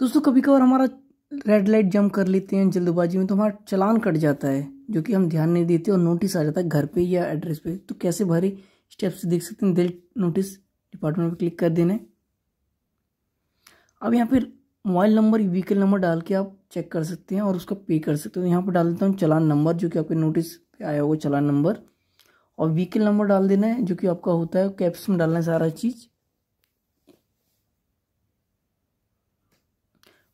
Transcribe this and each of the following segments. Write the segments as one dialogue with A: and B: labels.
A: दोस्तों कभी कभार हमारा रेड लाइट जम कर लेते हैं जल्दबाजी में तो हमारा चलान कट जाता है जो कि हम ध्यान नहीं देते और नोटिस आ जाता है घर पे या एड्रेस पे तो कैसे भरे स्टेप्स देख सकते हैं दिल नोटिस डिपार्टमेंट पर क्लिक कर देना है अब यहाँ पर मोबाइल नंबर व्हीकल नंबर डाल के आप चेक कर सकते हैं और उसका पे कर सकते हो तो यहाँ पर डाल देता हूँ चलान नंबर जो कि आपके नोटिस पे आया होगा चलान नंबर और व्हीकल नंबर डाल देना है जो कि आपका होता है कैप्स में डालना है सारा चीज़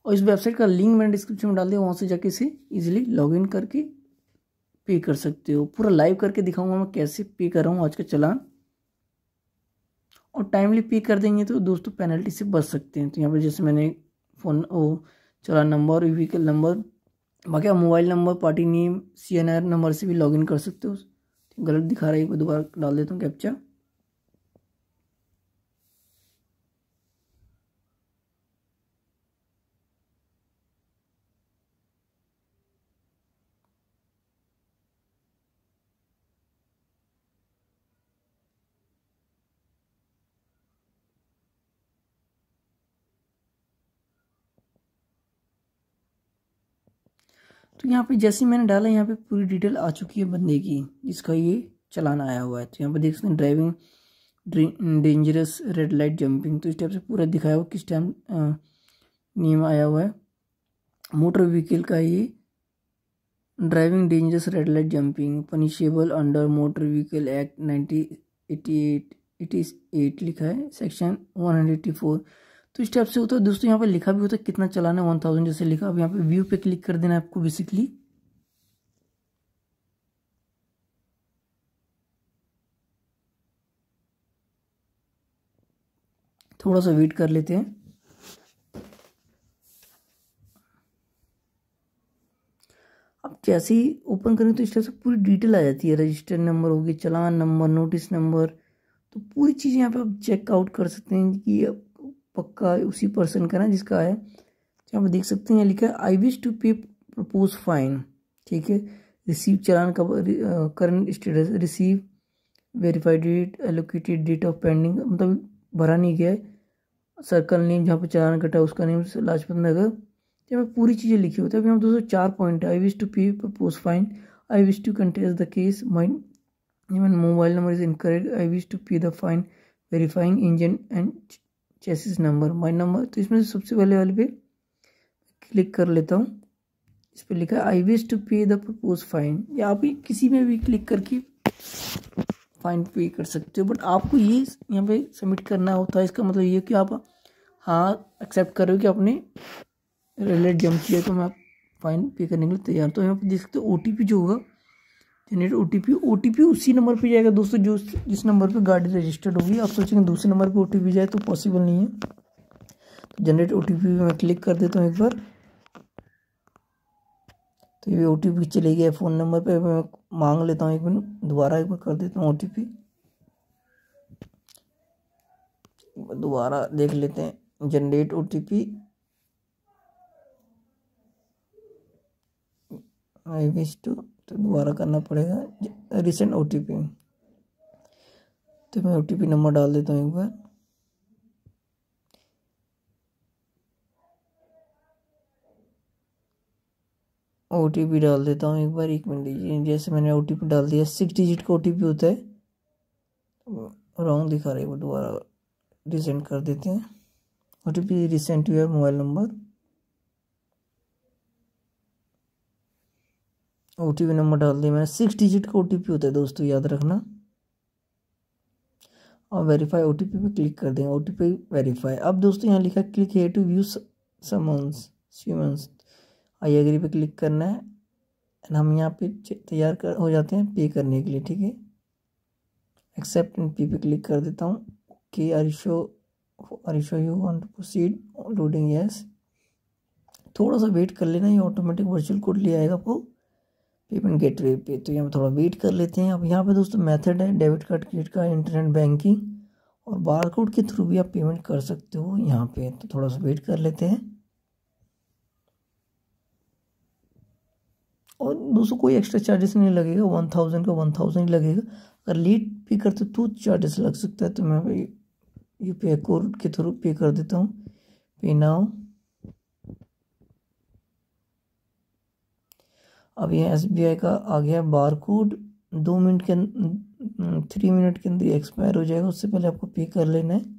A: और इस वेबसाइट का लिंक मैंने डिस्क्रिप्शन में डाल दिया वहाँ से जाके इसे ईजिली लॉगिन करके पे कर सकते हो पूरा लाइव करके दिखाऊंगा मैं कैसे पे कर रहा हूँ आज का चलान और टाइमली पे कर देंगे तो दोस्तों पेनल्टी से बच सकते हैं तो यहाँ पर जैसे मैंने फ़ोन ओ चलान नंबर व्हीकल नंबर बाकी आप mobile number party name C N R number से भी लॉगिन कर सकते हो गलत दिखा रहा है दोबारा डाल देता हूँ कैप्चा तो यहाँ पे जैसे मैंने डाला यहाँ पे पूरी डिटेल आ चुकी है बंदे की जिसका ये चलान आया हुआ है तो यहाँ पे देख सकते हैं driving dangerous red light jumping तो इस टाइप से पूरा दिखाया हुआ किस टाइम नियम आया हुआ है मोटर व्हीकल का ये driving dangerous red light jumping punishable under motor vehicle act nineteen eighty eight eighty eight लिखा है section one hundred eighty four तो इस टाइप से होता है दोस्तों यहाँ पे लिखा भी होता है कितना चलाना है वन थाउजेंड जैसे लिखा अब यहाँ पे व्यू पे क्लिक कर देना है आपको बेसिकली थोड़ा सा वेट कर लेते हैं अब जैसे ही ओपन करें तो इस टाइप से पूरी डिटेल आ जाती है रजिस्टर नंबर हो गया चलान नंबर नोटिस नंबर तो पूरी चीज़ यहाँ पे आप चेकआउट कर सकते हैं कि अब पक्का उसी पर्सन का ना जिसका है तो आप देख सकते हैं लिखा है I wish to pay propose fine ठीक है रिसीव चलान का current status receive verified date allocated date of pending मतलब भरा नहीं गया है सर्कल नेम जहाँ पर चलान कटा उसका नेम लाजपत नगर जब पूरी चीज़ें लिखी होती है तो अभी हम दोस्तों चार point I wish to pay propose fine I wish to contest the case my mobile number is incorrect I wish to pay the fine verifying engine and chassis number my number तो इसमें सबसे पहले वाले पे click कर लेता हूँ इस पर लिखा है I wish to pay the propose fine या आप किसी में भी क्लिक करके फाइन पे कर सकते हो बट आपको ये यहाँ पे सबमिट करना होता है इसका मतलब ये कि आप हाँ एक्सेप्ट करो कि आपने रिलेट जम किया तो मैं फाइन पे करने के लिए तैयार तो यहाँ पर देख सकते हो ओ जो होगा generate O T P O T P उसी नंबर पे जाएगा दोस्तों जो जिस नंबर पे गाड़ी रजिस्टर्ड होगी आप सोचेंगे दूसरे नंबर पे ओ टी पी जाए तो पॉसिबल नहीं है तो जनरेट ओ टी पी मैं क्लिक कर देता हूँ एक बार तो ये ओ टी पी चले गया फ़ोन नंबर पे मैं मांग लेता हूँ एक मिनट दोबारा एक बार कर देता हूँ ओ टी पी दोबारा देख लेते हैं generate O T P I wish to तो दोबारा करना पड़ेगा रिसेंट ओ तो मैं ओ टी पी नंबर डाल देता हूँ एक बार ओ टी पी डाल देता हूँ एक बार एक मिनट लीजिए जैसे मैंने ओ टी पी डाल दिया सिक्स डिजिट का ओ टी पी होता है रॉन्ग दिखा रही है वो दोबारा रिसेंट कर देते हैं ओ टी पी रिसेंट हुआ mobile number O T P number डाल दिया मैंने सिक्स डिजिट का ओ टी पी होता है दोस्तों याद रखना और वेरीफाई ओ टी पी पर क्लिक कर देंगे ओ टी पी वेरीफाई अब दोस्तों यहाँ लिखा क्लिक है to view summons summons I agree पे क्लिक करना है एंड हम यहाँ पे तैयार कर हो जाते हैं पे करने के लिए ठीक है एक्सेप्ट एंड पे पे क्लिक कर देता हूँ okay are sure are sure you want to proceed loading yes थोड़ा सा वेट कर लेना ये ऑटोमेटिक वर्चुअल कोड ले आएगा आपको पेमेंट गेट वे पे तो यहाँ पर थोड़ा वेट कर लेते हैं अब यहाँ पे दोस्तों मेथड है debit card credit card internet banking और बार कोड के थ्रू भी आप पेमेंट कर सकते हो यहाँ पे तो थोड़ा सा वेट कर लेते हैं और दोस्तों कोई एक्स्ट्रा चार्जेस नहीं लगेगा वन थाउजेंड का वन थाउजेंड ही लगेगा अगर लेट पे करते तो चार्जेस लग सकता है तो मैं यू पी आई कोड के थ्रू पे कर देता हूँ पे नाउ अब यह एस का आ गया बार कोड दो मिनट के थ्री मिनट के अंदर एक्सपायर हो जाएगा उससे पहले आपको पे कर लेना है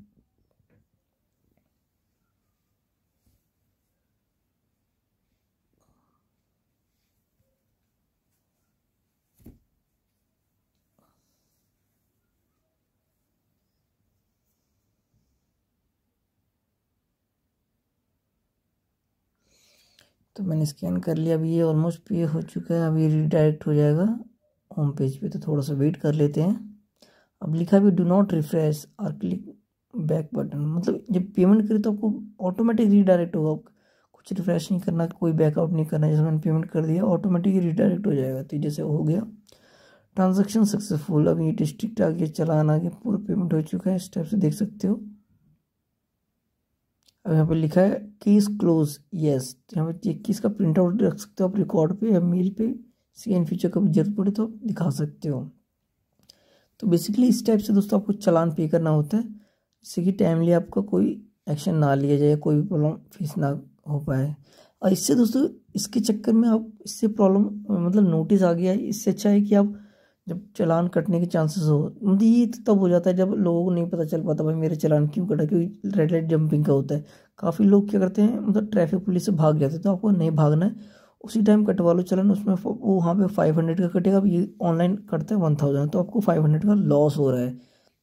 A: तो मैंने स्कैन कर लिया अभी ये ऑलमोस्ट पे हो चुका है अब ये रिडायरेक्ट हो जाएगा होम पेज पे तो थोड़ा सा वेट कर लेते हैं अब लिखा भी डू नॉट रिफ्रेश और क्लिक बैक बटन मतलब जब पेमेंट करें तो आपको ऑटोमेटिक रिडायरेक्ट होगा कुछ रिफ्रेश नहीं करना कोई बैकआउट नहीं करना जैसे मैंने पेमेंट कर दिया ऑटोमेटिक रिडायरेक्ट हो जाएगा तो जैसे हो गया ट्रांजेक्शन सक्सेसफुल अब ये डिस्ट्रिक्ट आगे चलाना आगे पूरा पेमेंट हो चुका है इस टाइप से देख सकते हो अब यहाँ पर लिखा है कीस क्लोज यस तो यहाँ पर ये कीस का प्रिंट आउट रख सकते हो आप रिकॉर्ड पे या मेल पे इन फ्यूचर कभी जरूरत पड़े तो आप दिखा सकते हो तो बेसिकली इस टाइप से दोस्तों आपको चलान पे करना होता है जिससे कि टाइमली आपका कोई एक्शन ना लिया जाए कोई भी प्रॉब्लम फेस ना हो पाए और इससे दोस्तों इसके चक्कर में आप इससे प्रॉब्लम मतलब नोटिस आ गया है इससे अच्छा है कि आप जब चलान कटने के चांसेस हो मतलब ये तो तब हो जाता है जब लोगों को नहीं पता चल पाता भाई मेरे चलान क्यों कटा क्योंकि रेड लाइट जंपिंग का होता है काफ़ी लोग क्या करते हैं मतलब ट्रैफिक पुलिस से भाग जाते हैं तो आपको नहीं भागना है उसी टाइम कटवा लो चलान उसमें वो वहाँ पे फाइव हंड्रेड का कटेगा अब ये ऑनलाइन कटता है वन थाउजेंड तो आपको फाइव हंड्रेड का लॉस हो रहा है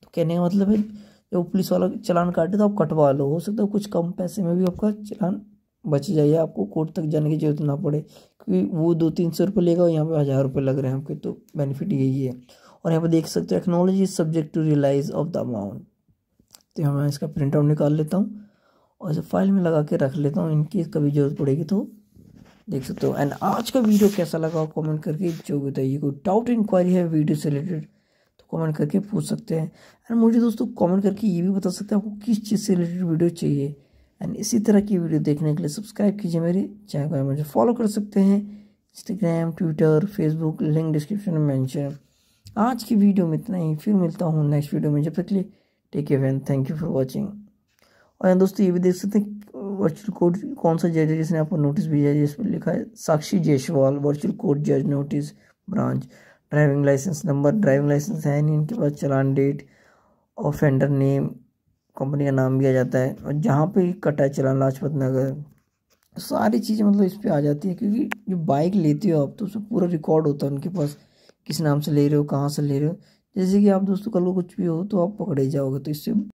A: तो कहने का मतलब है जब पुलिस वाला चलान काटे तो आप कटवा लो हो सकता है कुछ कम पैसे में भी आपका चलान बच जाइए आपको कोर्ट तक जाने की जरूरत ना पड़े क्योंकि वो दो तीन सौ रुपये लेगा और यहाँ पे हज़ार रुपये लग रहे हैं आपके तो बेनिफिट यही है और यहाँ पे देख सकते हो technology is subject to realise of the amount तो यहाँ मैं इसका प्रिंट आउट निकाल लेता हूँ और इसे फाइल में लगा के रख लेता हूँ इनकी कभी जरूरत पड़ेगी तो देख सकते हो एंड आज का वीडियो कैसा लगा कमेंट करके जो बताइए कोई डाउट इंक्वायरी है वीडियो से रिलेटेड तो कमेंट करके पूछ सकते हैं एंड मुझे दोस्तों कमेंट करके ये भी बता सकते हैं आपको किस चीज़ से रिलेटेड वीडियो चाहिए एंड इसी तरह की वीडियो देखने के लिए सब्सक्राइब कीजिए मेरे चैनल को मुझे फॉलो कर सकते हैं Instagram Twitter Facebook link description में मैंशन आज की वीडियो में इतना ही फिर मिलता हूँ नेक्स्ट वीडियो में जब तक लिए take care and thank you for watching और यहाँ दोस्तों ये भी देख सकते हैं वर्चुअल कोर्ट कौन सा जज है जिसने आपको नोटिस भेजा है जिस पर लिखा है साक्षी जयसवाल वर्चुअल कोर्ट जज notice branch driving licence number driving licence है नहीं इनके पास challan date offender name company का नाम भी आ जाता है और जहाँ पे कटा है चलान लाजपत नगर सारी चीज़ें मतलब इस पर आ जाती है क्योंकि जो बाइक लेते हो आप तो उसमें पूरा रिकॉर्ड होता है उनके पास किस नाम से ले रहे हो कहाँ से ले रहे हो जैसे कि आप दोस्तों कल को कुछ भी हो तो आप पकड़े जाओगे तो इससे